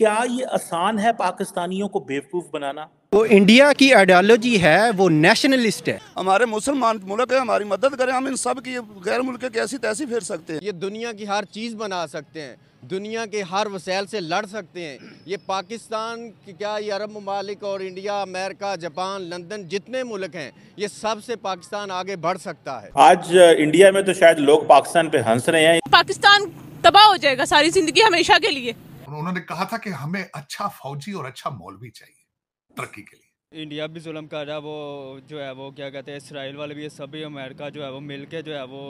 क्या ये आसान है पाकिस्तानियों को बेवकूफ़ बनाना वो इंडिया की आइडियोलॉजी है वो नेशनलिस्ट है हमारे मुसलमान मुल्क है हमारी मदद करें हम इन सब की गैर मुल्क कैसी तैसी फेर सकते हैं ये दुनिया की हर चीज़ बना सकते हैं दुनिया के हर वसैल से लड़ सकते हैं ये पाकिस्तान क्या ये अरब ममालिक और इंडिया अमेरिका जापान लंदन जितने मुल्क हैं ये सब से पाकिस्तान आगे बढ़ सकता है आज इंडिया में तो शायद लोग पाकिस्तान पे हंस रहे हैं पाकिस्तान तबाह हो जाएगा सारी जिंदगी हमेशा के लिए उन्होंने कहा था कि हमें अच्छा फौजी और अच्छा मौलवी चाहिए तरक्की के लिए इंडिया भी जुलम कर रहा है वो जो है वो क्या कहते हैं इसराइल वाले भी सभी अमेरिका जो है वो मिल जो है वो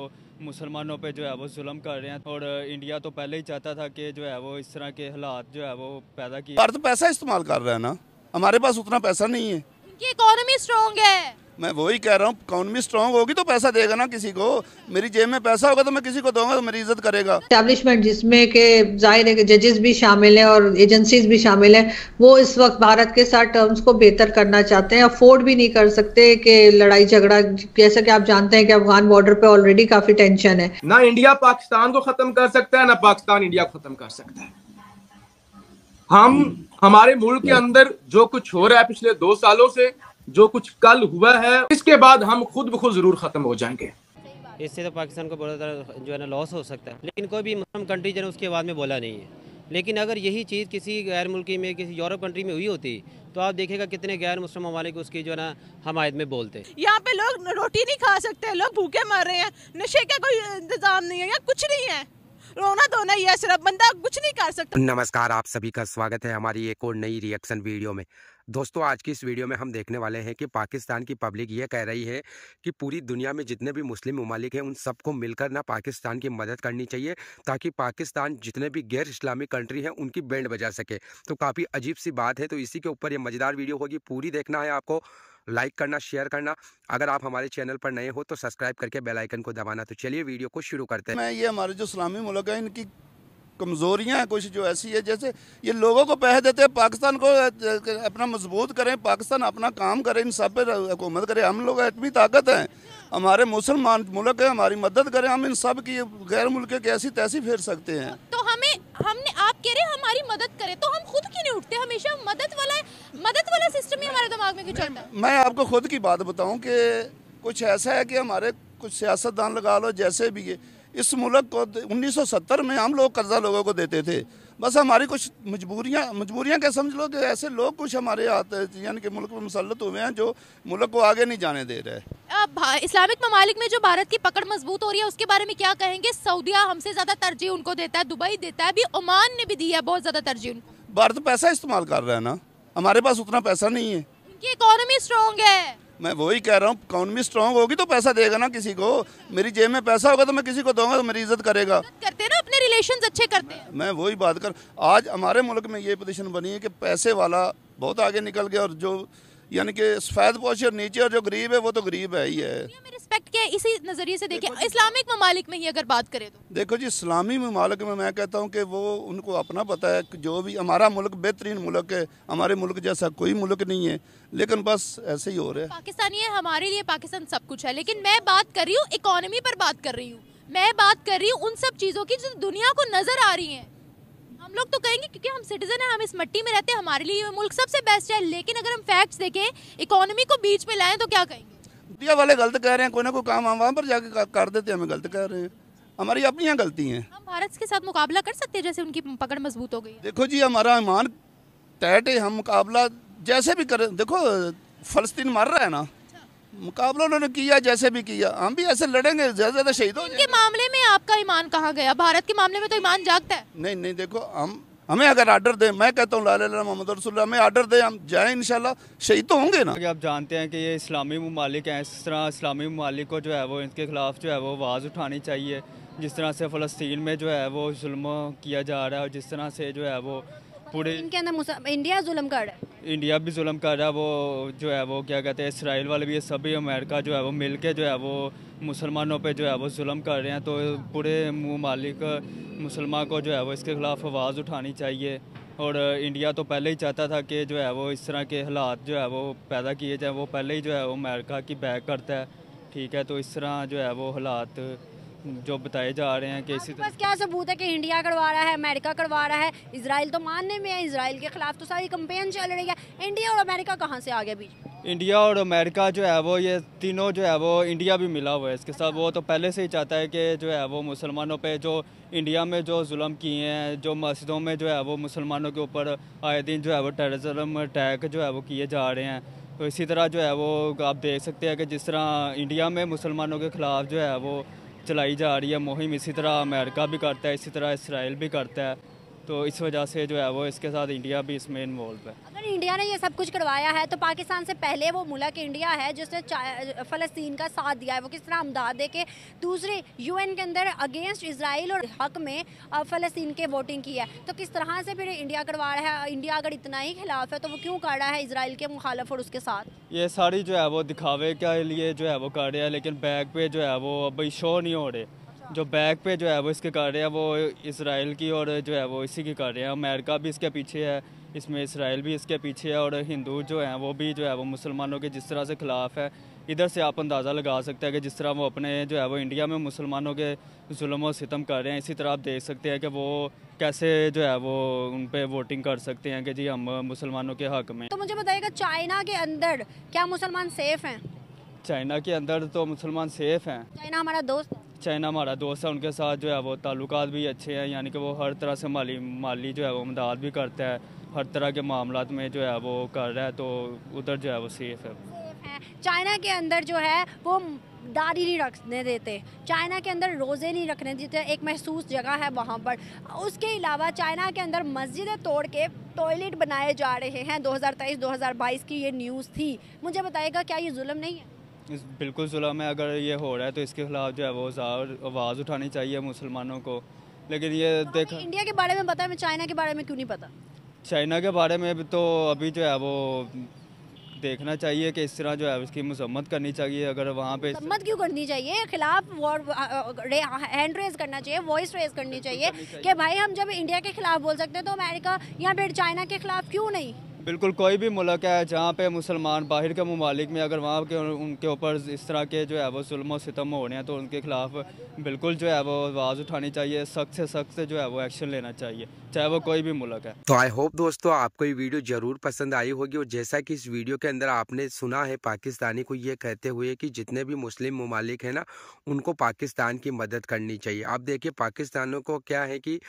मुसलमानों पे जो है वो जुलम कर रहे हैं और इंडिया तो पहले ही चाहता था कि जो है वो इस तरह के हालात जो है वो पैदा किए भारत तो पैसा इस्तेमाल कर रहा है ना हमारे पास उतना पैसा नहीं है इकोनॉमी स्ट्रॉन्ग है मैं वही कह रहा हूँ इकॉनमी स्ट्रांग होगी तो पैसा देगा ना किसी को मेरी जेब में पैसा होगा तो मैं किसी को दूंगा तो मेरी इज्जत करेगा स्टैब्लिशमेंट जिसमें के जाहिर है जजेस भी शामिल हैं और एजेंसीज भी शामिल हैं वो इस वक्त भारत के साथ टर्म्स को बेहतर करना चाहते हैं अफोर्ड भी नहीं कर सकते कि लड़ाई झगड़ा जैसा कि आप जानते हैं कि अफगान बॉर्डर पर ऑलरेडी काफी टेंशन है ना इंडिया पाकिस्तान को खत्म कर सकता है ना पाकिस्तान इंडिया को खत्म कर सकता है हम हमारे मुल्क के अंदर जो कुछ हो रहा है पिछले दो सालों से जो कुछ कल हुआ है इसके बाद हम खुद ब खुद जरूर खत्म हो जाएंगे इससे तो पाकिस्तान को बड़ा जो है ना लॉस हो सकता है लेकिन कोई भी मुस्लिम कंट्री जो है उसके बाद में बोला नहीं है लेकिन अगर यही चीज़ किसी गैर मुल्की में किसी यूरोप कंट्री में हुई होती तो आप देखेगा कितने गैर मुस्लिम ममालिक उसकी जो है ना हमायत में बोलते यहाँ पे लोग रोटी नहीं खा सकते लोग भूखे मर रहे हैं नशे का कोई इंतजाम नहीं है या कुछ नहीं है रोना धोना ही है सिर्फ बंदा कुछ नहीं कर सकता नमस्कार आप सभी का स्वागत है हमारी एक और नई रिएक्शन वीडियो में दोस्तों आज की इस वीडियो में हम देखने वाले हैं कि पाकिस्तान की पब्लिक ये कह रही है कि पूरी दुनिया में जितने भी मुस्लिम ममालिक हैं उन सबको मिलकर ना पाकिस्तान की मदद करनी चाहिए ताकि पाकिस्तान जितने भी गैर इस्लामिक कंट्री हैं उनकी बैंड बजा सके तो काफ़ी अजीब सी बात है तो इसी के ऊपर ये मज़ेदार वीडियो होगी पूरी देखना है आपको लाइक करना शेयर करना अगर आप हमारे चैनल पर नए हो तो सब्सक्राइब करके बेलाइकन को दबाना तो चलिए वीडियो को शुरू करते हैं ये हमारे जो इस्लामी मुल्क है इनकी कमज़ोरियाँ हैं कुछ जो ऐसी है जैसे ये लोगों को पैसे देते हैं पाकिस्तान को अपना मजबूत करें पाकिस्तान अपना काम करे इन सब पर हुकूमत करे हम लोग इतनी ताकत हैं हमारे मुसलमान मुल्क है हमारी मदद करें हम इन सब की गैर मुल्क की ऐसी तैसी फेर सकते हैं तो हमें हमने आप कह रहे हमारी मदद करें तो हम खुद क्यों नहीं उठते हमेशा मदद वाला मदद वाला सिस्टम ही हमारे दिमाग में क्यों चलता है मैं आपको खुद की बात बताऊं कि कुछ ऐसा है कि हमारे कुछ सियासतदान लगा लो जैसे भी है इस मुल्क को 1970 में हम लोग कर्जा लोगों को देते थे बस हमारी कुछ मजबूरियाँ मजबूरियाँ क्या समझ लो कि ऐसे लोग कुछ हमारे आते यानी कि मुल्क में मुसलत हुए हैं जो मुल्क को आगे नहीं जाने दे रहे इस्लामिक ममालिक में जो भारत की पकड़ मजबूत हो रही है उसके बारे में क्या कहेंगे सऊदिया हमसे ज़्यादा तरजीह उनको देता है दुबई देता है अभी ओमान ने भी दी है बहुत ज़्यादा तरजीह उनको भारत पैसा इस्तेमाल कर रहा है ना हमारे पास उतना पैसा नहीं है इकोनॉमी स्ट्रॉन्ग है मैं वही कह रहा हूँ इकॉनमी स्ट्रांग होगी तो पैसा देगा ना किसी को मेरी जेब में पैसा होगा तो मैं किसी को दूंगा तो मेरी इज्जत करेगा करते ना अपने रिलेशन अच्छे करते हैं मैं वही बात कर आज हमारे मुल्क में ये पोजिशन बनी है कि पैसे वाला बहुत आगे निकल गया और जो यानी कि सफेद पोश और नीचे और जो गरीब है वो तो गरीब है ही है रिस्पेक्ट के इसी नज़रिए से देखिए इस्लामिक ममालिक में ही अगर बात करें तो देखो जी इस्लामी ममालिक में मैं कहता हूँ कि वो उनको अपना पता है जो भी हमारा मुल्क बेहतरीन मुल्क है हमारे मुल्क जैसा कोई मुल्क नहीं है लेकिन बस ऐसे ही हो रहा है पाकिस्तानी है हमारे लिए पाकिस्तान सब कुछ है लेकिन मैं बात कर रही हूँ इकोनॉमी पर बात कर रही हूँ मैं बात कर रही हूँ उन सब चीज़ों की जो दुनिया को नज़र आ रही है हम लोग तो कहेंगे क्योंकि हम सिटीजन हैं हम इस मट्टी में रहते हैं हमारे लिए ये मुल्क सबसे बेस्ट है लेकिन अगर हम फैक्ट्स देखें इकोनॉमी को बीच में लाएं तो क्या कहेंगे मीडिया वाले गलत कह रहे हैं कोई ना कोई काम हम वहाँ पर जाके कर देते हैं हमें गलत कह रहे हैं हमारी अपनी यहाँ गलती है हम भारत के साथ मुकाबला कर सकते हैं जैसे उनकी पकड़ मजबूत हो गई देखो जी हमारा ईमान तैट है हम मुकाबला जैसे भी करें देखो फलस्तीन मर रहा है ना मुकाबला उन्होंने किया जैसे भी किया हम भी ऐसे लड़ेंगे ज़्यादा ज़्यादा शहीद हो जाएंगे मामले में आपका ईमान कहाँ गया भारत के मामले में तो ईमान जागता है नहीं नहीं देखो हम हमें अगर आर्डर दें मैं कहता हूँ लाल मोहम्मद रसुल्ला हमें आर्डर दें हम जाएँ इन शहीद तो होंगे ना आप जानते हैं कि ये इस्लामी ममालिक हैं इस तरह इस्लामी ममालिक को जो है वो इनके खिलाफ जो है वो आवाज़ उठानी चाहिए जिस तरह से फ़लस्तीन में जो है वो म किया जा रहा है और जिस तरह से जो है वो पूरे इनके अंदर इंडिया जुलम कर रहा है इंडिया भी जुलम कर रहा है वो जो है वो क्या कहते हैं इसराइल वाले भी सभी अमेरिका जो है वो मिल के जो है वो मुसलमानों पे जो है वो म कर रहे हैं तो पूरे ममालिक मुसलमान को जो है वो इसके खिलाफ आवाज़ उठानी चाहिए और इंडिया तो पहले ही चाहता था कि जो है वो इस तरह के हालात जो है वो पैदा किए जाए वो पहले ही जो है वो अमेरिका की बैक करता है ठीक है तो इस तरह जो है वो हालात जो बताए जा रहे हैं कि इसी तरह क्या सबूत है कि इंडिया करवा रहा है अमेरिका करवा रहा है इसराइल तो मानने में है इसराइल के खिलाफ तो सारी कंपेन चल रही है इंडिया और अमेरिका कहाँ से आ गया बीच इंडिया और अमेरिका जो है वो ये तीनों जो है वो इंडिया भी मिला हुआ है इसके साथ वो तो पहले से ही चाहता है कि जो है वो मुसलमानों पे जो इंडिया में जो जुल्म किए हैं जो मस्जिदों में जो है वो मुसलमानों के ऊपर आए दिन जो है वो टेररिज्म अटैक जो है वो किए जा रहे हैं तो इसी तरह जो है वो आप देख सकते हैं कि जिस तरह इंडिया में मुसलमानों के खिलाफ जो है वो चलाई जा रही है मुहिम इसी तरह अमेरिका भी करता है इसी तरह इसराइल भी करता है तो इस वजह से जो है वो इसके साथ इंडिया भी इसमें इन्वॉल्व है अगर इंडिया ने ये सब कुछ करवाया है तो पाकिस्तान से पहले वो मुलक इंडिया है जिसने फ़लस्तीन का साथ दिया है वो किस तरह अमदाद दे के दूसरे एन के अंदर अगेंस्ट इसराइल और हक में फ़लस्तीन के वोटिंग की है तो किस तरह से फिर इंडिया करवा रहा है इंडिया अगर इतना ही खिलाफ है तो वो क्यों कर रहा है इसराइल के मुखालफ और उसके साथ ये सारी जो है वो दिखावे के लिए जो है वो कर रहे हैं लेकिन बैग पे जो है वो अभी शो नहीं हो रहे जो बैक पे जो है वो इसके कर रहे हैं वो इसराइल की और जो है वो इसी की कर रहे हैं अमेरिका भी इसके पीछे है इसमें इसराइल भी इसके पीछे है और हिंदू जो हैं वो भी जो है वो मुसलमानों के जिस तरह से ख़िलाफ़ है इधर से आप अंदाज़ा लगा सकते हैं कि जिस तरह वो अपने जो है वो इंडिया में मुसलमानों के म और सितम कर रहे हैं इसी तरह आप देख सकते हैं कि वो कैसे जो है वो उन पर वोटिंग कर सकते हैं कि जी हम मुसलमानों के हक में तो मुझे बताइएगा चाइना के अंदर क्या मुसलमान सेफ़ हैं चाइना के अंदर तो मुसलमान सेफ़ हैं चाइना हमारा दोस्त है चाइना हमारा दोस्त है उनके साथ जो है वो ताल्लुक भी अच्छे हैं यानी कि वो हर तरह से माली माली जो है वो मदद भी करता है हर तरह के मामला में जो है वो कर रहा है तो उधर जो है वो सेफ़ है चाइना के अंदर जो है वो दाढ़ी नहीं रखने देते चाइना के अंदर रोज़े नहीं रखने देते एक महसूस जगह है वहाँ पर उसके अलावा चाइना के अंदर मस्जिदें तोड़ के टॉयलेट बनाए जा रहे हैं 2023-2022 की ये न्यूज़ थी मुझे बताएगा क्या ये जुल्म नहीं है इस बिल्कुल जुलम है अगर ये हो रहा है तो इसके खिलाफ जो है वो आवाज़ उठानी चाहिए मुसलमानों को लेकिन ये तो इंडिया के बारे में पता है चाइना के बारे में क्यों नहीं पता चाइना के बारे में तो अभी जो है वो देखना चाहिए कि इस तरह जो है उसकी मजम्मत करनी चाहिए अगर वहाँ पे मजम्मत क्यों करनी चाहिए खिलाफ हैंड रेज करना चाहिए वॉइस रेज करनी चाहिए कि भाई हम जब इंडिया के खिलाफ बोल सकते हैं तो अमेरिका या फिर चाइना के खिलाफ क्यों नहीं बिल्कुल कोई भी मुल्क है जहाँ पे मुसलमान बाहर के ममालिक में अगर वहाँ के उनके ऊपर इस तरह के जो है वो जुल्म सितम हो रहे हैं तो उनके ख़िलाफ़ बिल्कुल जो है वो आवाज़ उठानी चाहिए सख्त से सख्त जो है वो एक्शन लेना चाहिए चाहे वो कोई भी मुल्क है तो आई होप दोस्तों आपको ये वीडियो जरूर पसंद आई होगी और जैसा कि इस वीडियो के अंदर आपने सुना है पाकिस्तानी को ये कहते हुए कि जितने भी मुस्लिम ममालिक हैं ना उनको पाकिस्तान की मदद करनी चाहिए आप देखिए पाकिस्तानों को क्या है कि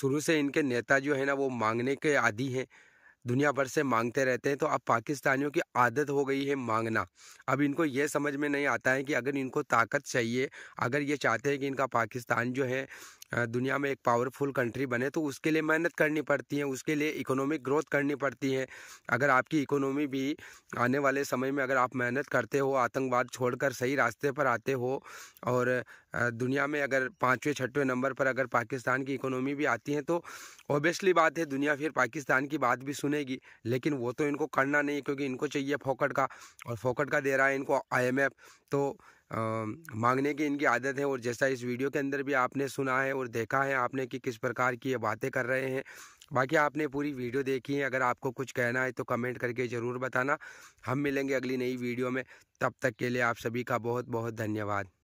शुरू से इनके नेता जो है ना वो मांगने के आदि हैं दुनिया भर से मांगते रहते हैं तो अब पाकिस्तानियों की आदत हो गई है मांगना अब इनको ये समझ में नहीं आता है कि अगर इनको ताकत चाहिए अगर ये चाहते हैं कि इनका पाकिस्तान जो है दुनिया में एक पावरफुल कंट्री बने तो उसके लिए मेहनत करनी पड़ती है उसके लिए इकोनॉमिक ग्रोथ करनी पड़ती है अगर आपकी इकोनॉमी भी आने वाले समय में अगर आप मेहनत करते हो आतंकवाद छोड़कर सही रास्ते पर आते हो और दुनिया में अगर पाँचवें छठवें नंबर पर अगर पाकिस्तान की इकोनॉमी भी आती है तो ओबियसली बात है दुनिया फिर पाकिस्तान की बात भी सुनेगी लेकिन वो तो इनको करना नहीं क्योंकि इनको चाहिए फोकट का और फोकट का दे रहा है इनको आई तो मांगने की इनकी आदत है और जैसा इस वीडियो के अंदर भी आपने सुना है और देखा है आपने कि किस प्रकार की ये बातें कर रहे हैं बाकी आपने पूरी वीडियो देखी है अगर आपको कुछ कहना है तो कमेंट करके ज़रूर बताना हम मिलेंगे अगली नई वीडियो में तब तक के लिए आप सभी का बहुत बहुत धन्यवाद